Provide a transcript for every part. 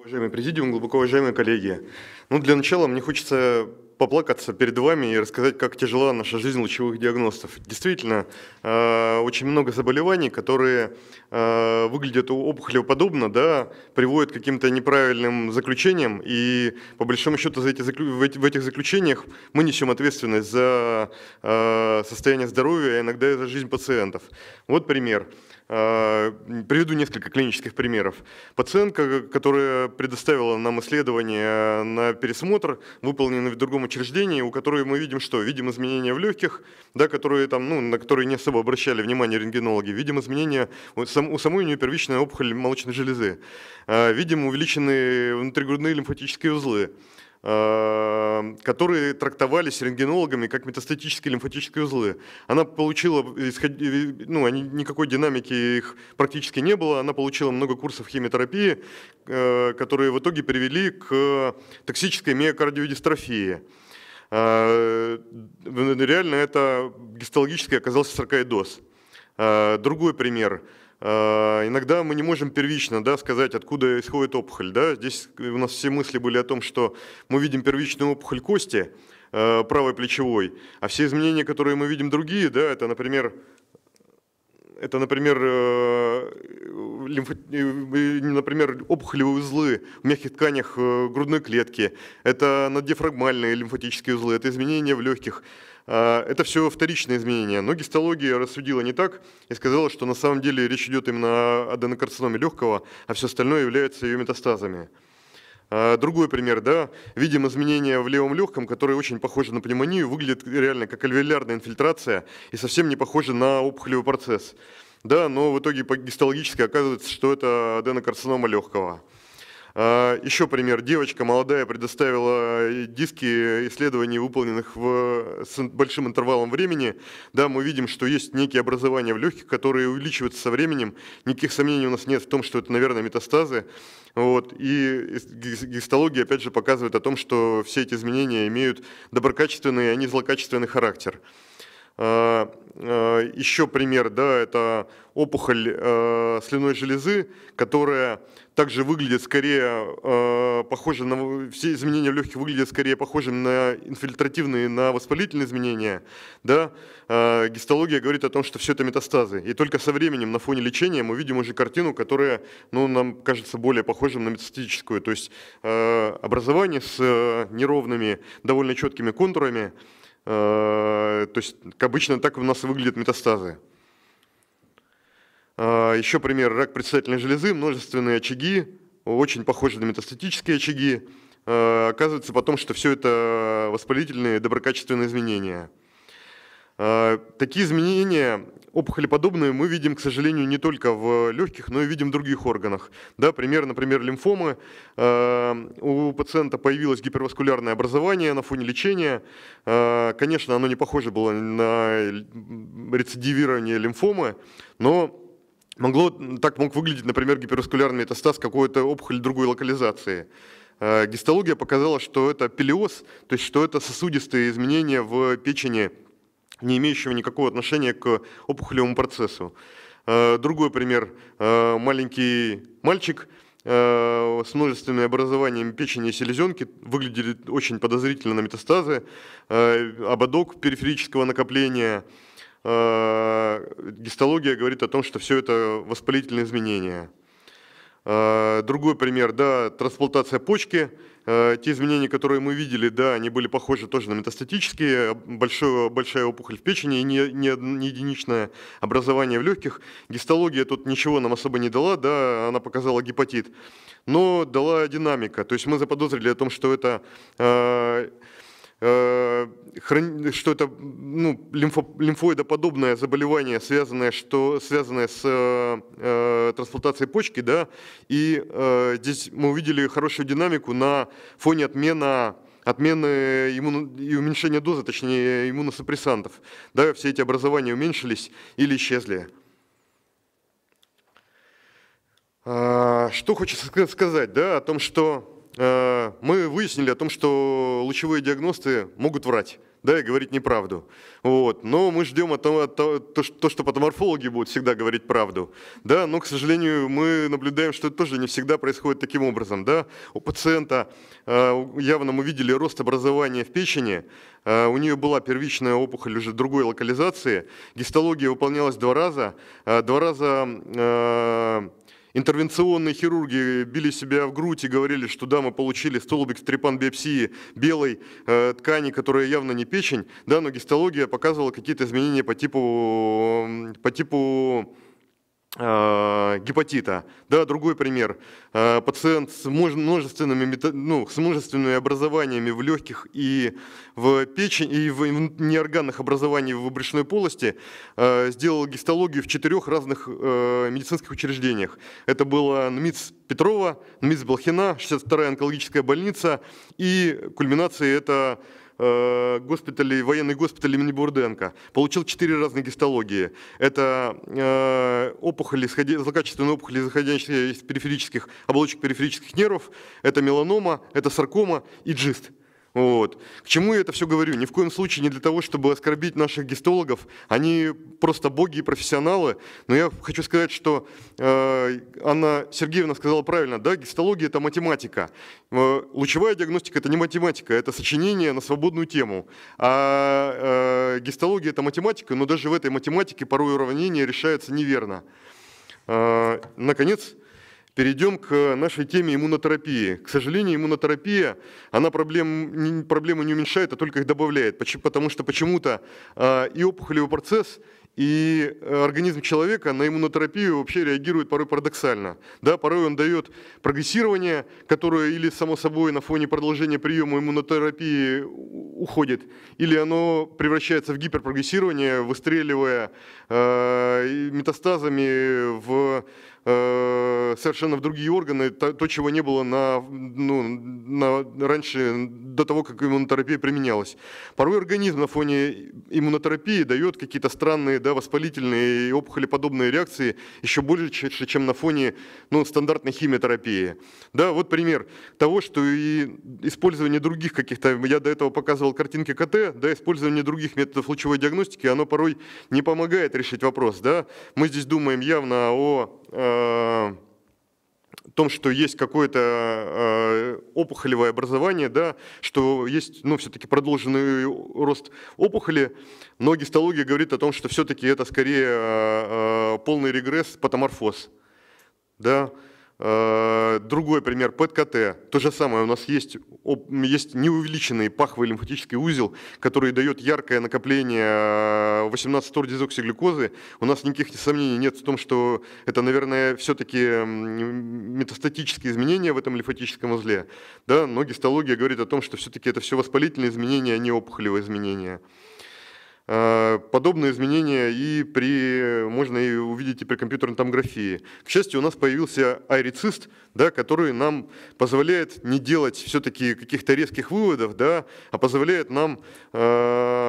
Уважаемый президиум, глубоко уважаемые коллеги. Ну, для начала мне хочется поплакаться перед вами и рассказать, как тяжела наша жизнь лучевых диагностов. Действительно, э, очень много заболеваний, которые э, выглядят опухолеподобно, да, приводят к каким-то неправильным заключениям, и по большому счету за эти, в этих заключениях мы несем ответственность за э, состояние здоровья, а иногда и за жизнь пациентов. Вот пример. Приведу несколько клинических примеров. Пациентка, которая предоставила нам исследование на пересмотр, выполненный в другом учреждений, у которых мы видим что? Видим изменения в легких, да, которые там, ну, на которые не особо обращали внимание рентгенологи. Видим изменения, у, сам, у самой у нее первичная опухоль молочной железы. А, видим увеличенные внутригрудные лимфатические узлы. Э, которые трактовались рентгенологами как метастатические лимфатические узлы. Она получила, э, ну, никакой динамики их практически не было, она получила много курсов химиотерапии, э, которые в итоге привели к токсической миокардиодистрофии. Реально это гистологически оказался саркоидоз. Э, другой пример. Э, иногда мы не можем первично да, сказать, откуда исходит опухоль. Да? Здесь у нас все мысли были о том, что мы видим первичную опухоль кости, э, правой плечевой, а все изменения, которые мы видим другие, да, это, например, это, например, э, э, лимфо... Э, например, опухолевые узлы в мягких тканях грудной клетки, это наддифрагмальные лимфатические узлы, это изменения в легких. А, это все вторичные изменения. Но гистология рассудила не так и сказала, что на самом деле речь идет именно о аденокарциноме легкого, а все остальное является ее метастазами. А, другой пример, да, видим изменения в левом легком, которые очень похожи на пневмонию, выглядит реально как альвеолярная инфильтрация и совсем не похожи на опухолевый процесс. Да, но в итоге по гистологически оказывается, что это аденокарцинома легкого. А, Еще пример. Девочка молодая предоставила э, диски исследований, выполненных в, э, с большим интервалом времени. Да, мы видим, что есть некие образования в легких, которые увеличиваются со временем. Никаких сомнений у нас нет в том, что это, наверное, метастазы. Вот. И гистология, опять же, показывает о том, что все эти изменения имеют доброкачественный, а не злокачественный характер. А, а, еще пример, да, это опухоль э, слюной железы, которая также выглядит скорее э, похоже на все изменения в легких выглядят скорее похожим на инфильтративные, на воспалительные изменения, да, э, гистология говорит о том, что все это метастазы. И только со временем на фоне лечения мы видим уже картину, которая, ну, нам кажется более похожим на метастатическую, то есть э, образование с э, неровными, довольно четкими контурами, Э, то есть обычно так у нас выглядят метастазы. Э, еще пример, рак предстательной железы, множественные очаги, очень похожи на метастатические очаги. Э, оказывается потом, что все это воспалительные доброкачественные изменения. Такие изменения Опухолеподобные мы видим, к сожалению, не только в легких, но и видим в других органах. Да, пример, например, лимфомы. Э, у пациента появилось гиперваскулярное образование на фоне лечения. Э, конечно, оно не похоже было на рецидивирование лимфомы, но могло, так мог выглядеть, например, гиперваскулярный метастаз какой-то опухоли другой локализации. Э, гистология показала, что это пелиоз, то есть что это сосудистые изменения в печени – не имеющего никакого отношения к опухолевому процессу. Э, другой пример. Э, маленький мальчик э, с множественными образованиями печени и селезенки выглядели очень подозрительно на метастазы, ободок периферического накопления. Гистология говорит о том, что все это воспалительные изменения. Э, другой пример, да, трансплантация почки. Э, те изменения, которые мы видели, да, они были похожи тоже на метастатические. Большое, большая опухоль в печени и не, не, не единичное образование в легких. Гистология тут ничего нам особо не дала, да, она показала гепатит. Но дала динамика. То есть мы заподозрили о том, что это... Э, Э, что это ну, лимфо, лимфоидоподобное заболевание, связанное, что, связанное с э, э, трансплантацией почки, да, и э, здесь мы увидели хорошую динамику на фоне отмена отмены иммуно... и уменьшения дозы, точнее иммуносупрессантов. Да, все эти образования уменьшились или исчезли. А, что хочется сказать да, о том, что Э, мы выяснили о том, что лучевые диагносты могут врать да, и говорить неправду. Вот. Но мы ждем от того, от того то, что патоморфологи будут всегда говорить правду. Да, но, к сожалению, мы наблюдаем, что это тоже не всегда происходит таким образом. Да. У пациента э, явно мы видели рост образования в печени, э, у нее была первичная опухоль уже другой локализации, гистология выполнялась два раза, два раза Интервенционные хирурги били себя в грудь и говорили, что да, мы получили столбик стрепан биопсии белой э, ткани, которая явно не печень, да, но гистология показывала какие-то изменения по типу, по типу Э, гепатита. Да, другой пример. Э, пациент с множественными, ну, с множественными образованиями в легких и в печени, и в неорганных образованиях в брюшной полости э, сделал гистологию в четырех разных медицинских учреждениях. Это было НМИЦ Петрова, НМИЦ Балхина, 62-я онкологическая больница и кульминацией это госпитале, военный госпиталь имени Бурденко. Получил четыре разные гистологии. Это э, опухоли, злокачественные опухоли, заходящие из периферических, оболочек периферических нервов, это меланома, это саркома и джист. Вот. К чему я это все говорю? Ни в коем случае не для того, чтобы оскорбить наших гистологов. Они просто боги и профессионалы. Но я хочу сказать, что э, Анна Сергеевна сказала правильно, да, гистология – это математика. Э, лучевая диагностика – это не математика, это сочинение на свободную тему. А э, гистология – это математика, но даже в этой математике порой уравнение решается неверно. Э, наконец, перейдем к нашей теме иммунотерапии. К сожалению, иммунотерапия, она проблем, проблемы не уменьшает, а только их добавляет, потому что почему-то а, и опухолевый процесс, и э, организм человека на иммунотерапию вообще реагирует порой парадоксально. Да, порой он дает прогрессирование, которое или само собой на фоне продолжения приема иммунотерапии уходит, или оно превращается в гиперпрогрессирование, выстреливая э, метастазами в Э, совершенно в другие органы, то, то чего не было на, ну, на, раньше, до того, как иммунотерапия применялась. Порой организм на фоне иммунотерапии дает какие-то странные да, воспалительные и опухолеподобные реакции еще больше, чем на фоне ну, стандартной химиотерапии. Да, вот пример того, что и использование других каких-то, я до этого показывал картинки КТ, да, использование других методов лучевой диагностики, оно порой не помогает решить вопрос. Да? Мы здесь думаем явно о э, э, том, что есть какое-то э, опухолевое образование, да, что есть ну, все-таки продолженный рост опухоли, но гистология говорит о том, что все-таки это скорее э, э, полный регресс, патоморфоз. Да? Э, другой пример, ПЭТ-КТ. То же самое, у нас есть, есть неувеличенный паховый лимфатический узел, который дает яркое накопление 18-тордизоксиглюкозы. Э, у нас никаких сомнений нет в том, что это, наверное, все-таки метастатические изменения в этом лимфатическом узле. Да? Но гистология говорит о том, что все-таки это все воспалительные изменения, а не опухолевые изменения. Э, подобные изменения и при, можно и увидеть и при компьютерной томографии. К счастью, у нас появился айрицист, да, который нам позволяет не делать все-таки каких-то резких выводов, да, а позволяет нам э,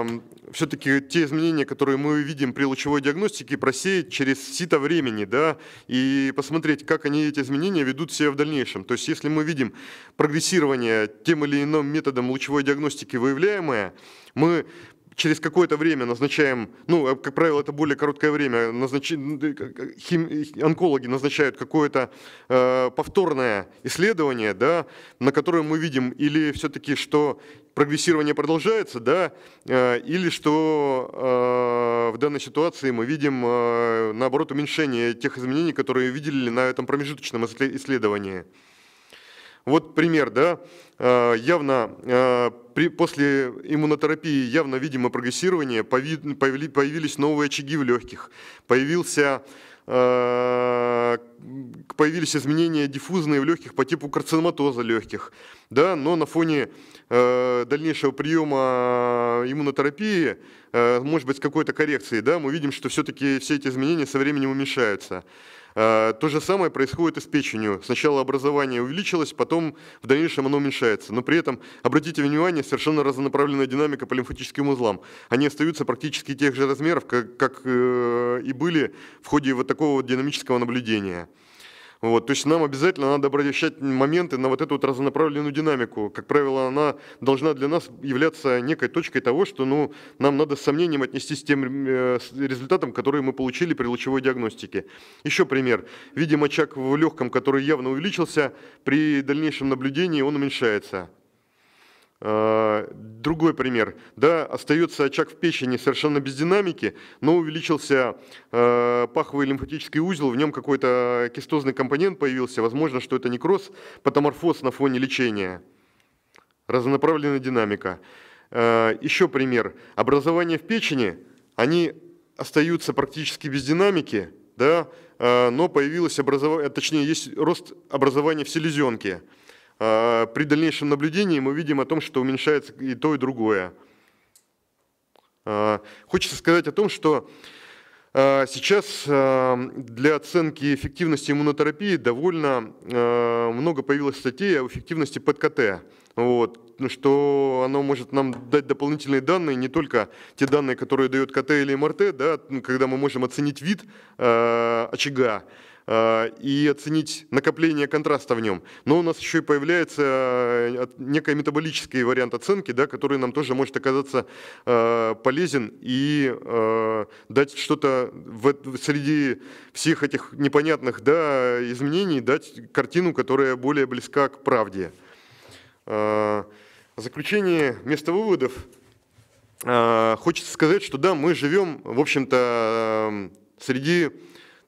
эм, все-таки те изменения, которые мы видим при лучевой диагностике, просеять через сито времени да, и посмотреть, как они эти изменения ведут себя в дальнейшем. То есть если мы видим прогрессирование тем или иным методом лучевой диагностики выявляемое, мы через какое-то время назначаем, ну, э, как правило, это более короткое время, назнач... онкологи назначают какое-то э, повторное исследование, да, на которое мы видим или все-таки, что прогрессирование продолжается, да, э, или что э, в данной ситуации мы видим, э, наоборот, уменьшение тех изменений, которые видели на этом промежуточном исследовании. Вот пример, да, э, явно э, при, после иммунотерапии явно видимо прогрессирование, появи, появили, появились новые очаги в легких, появился э, появились изменения диффузные в легких по типу карциноматоза легких, да, но на фоне э, дальнейшего приема иммунотерапии, э, может быть, с какой-то коррекцией, да, мы видим, что все-таки все эти изменения со временем уменьшаются. Э, то же самое происходит и с печенью. Сначала образование увеличилось, потом в дальнейшем оно уменьшается. Но при этом, обратите внимание, совершенно разнонаправленная динамика по лимфатическим узлам. Они остаются практически тех же размеров, как, как э, и были в ходе вот такого вот динамического наблюдения. Вот, то есть нам обязательно надо обращать моменты на вот эту вот разнонаправленную динамику. Как правило, она должна для нас являться некой точкой того, что ну, нам надо с сомнением отнестись к тем э, результатам, которые мы получили при лучевой диагностике. Еще пример. Видим очаг в легком, который явно увеличился, при дальнейшем наблюдении он уменьшается. А, другой пример. Да, остается очаг в печени совершенно без динамики, но увеличился э, паховый лимфатический узел, в нем какой-то кистозный компонент появился. Возможно, что это некроз, патоморфоз на фоне лечения. Разнонаправленная динамика. Э, еще пример. образование в печени, они остаются практически без динамики, да, э, но появилось образование, точнее, есть рост образования в селезенке. А, при дальнейшем наблюдении мы видим о том, что уменьшается и то, и другое. А, хочется сказать о том, что а, Сейчас для оценки эффективности иммунотерапии довольно много появилось статей о эффективности пэт Вот, ну, что оно может нам дать дополнительные данные, не только те данные, которые дает КТ или МРТ, да, ну, когда мы можем оценить вид очага, а, и оценить накопление контраста в нем. Но у нас еще и появляется э, некий метаболический вариант оценки, да, который нам тоже может оказаться э, полезен и э, дать что-то среди всех этих непонятных да, изменений, дать картину, которая более близка к правде. А, в заключение вместо выводов а, хочется сказать, что да, мы живем, в общем-то, среди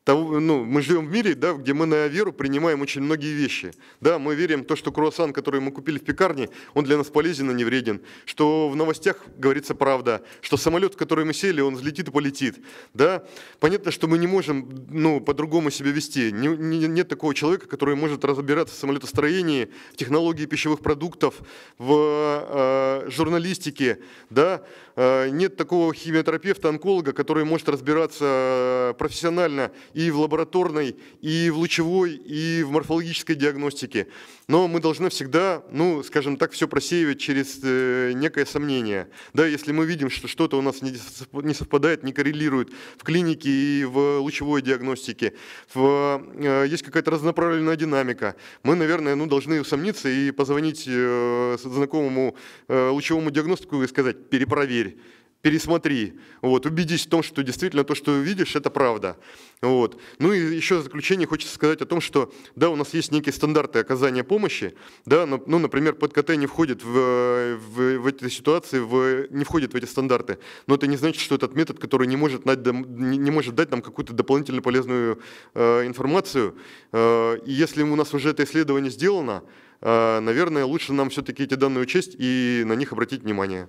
того, ну, мы живем в мире, да, где мы на веру принимаем очень многие вещи. Да, мы верим то, что круассан, который мы купили в пекарне, он для нас полезен и не вреден. Что в новостях говорится правда, что самолет, в который мы сели, он взлетит и полетит. Да, понятно, что мы не можем ну, по-другому себя вести. Не, не, нет такого человека, который может разбираться в самолетостроении, в технологии пищевых продуктов, в э, журналистике, да, Э, нет такого химиотерапевта, онколога, который может разбираться э, профессионально и в лабораторной, и в лучевой, и в морфологической диагностике. Но мы должны всегда, ну, скажем так, все просеивать через э, некое сомнение. Да, если мы видим, что что-то у нас не совпадает, не коррелирует в клинике и в лучевой диагностике, в, есть какая-то разноправленная динамика, мы, наверное, ну, должны усомниться и позвонить знакомому лучевому диагностику и сказать, перепроверь проверь, пересмотри, вот, убедись в том, что действительно то, что видишь, это правда. Вот. Ну и еще в заключение хочется сказать о том, что да, у нас есть некие стандарты оказания помощи, да, но, ну, например, ПКТ не входит в, в, в эти ситуации, в, не входит в эти стандарты, но это не значит, что этот метод, который не может, дать, не может дать нам какую-то дополнительно полезную э, информацию, э, и если у нас уже это исследование сделано, э, наверное, лучше нам все-таки эти данные учесть и на них обратить внимание.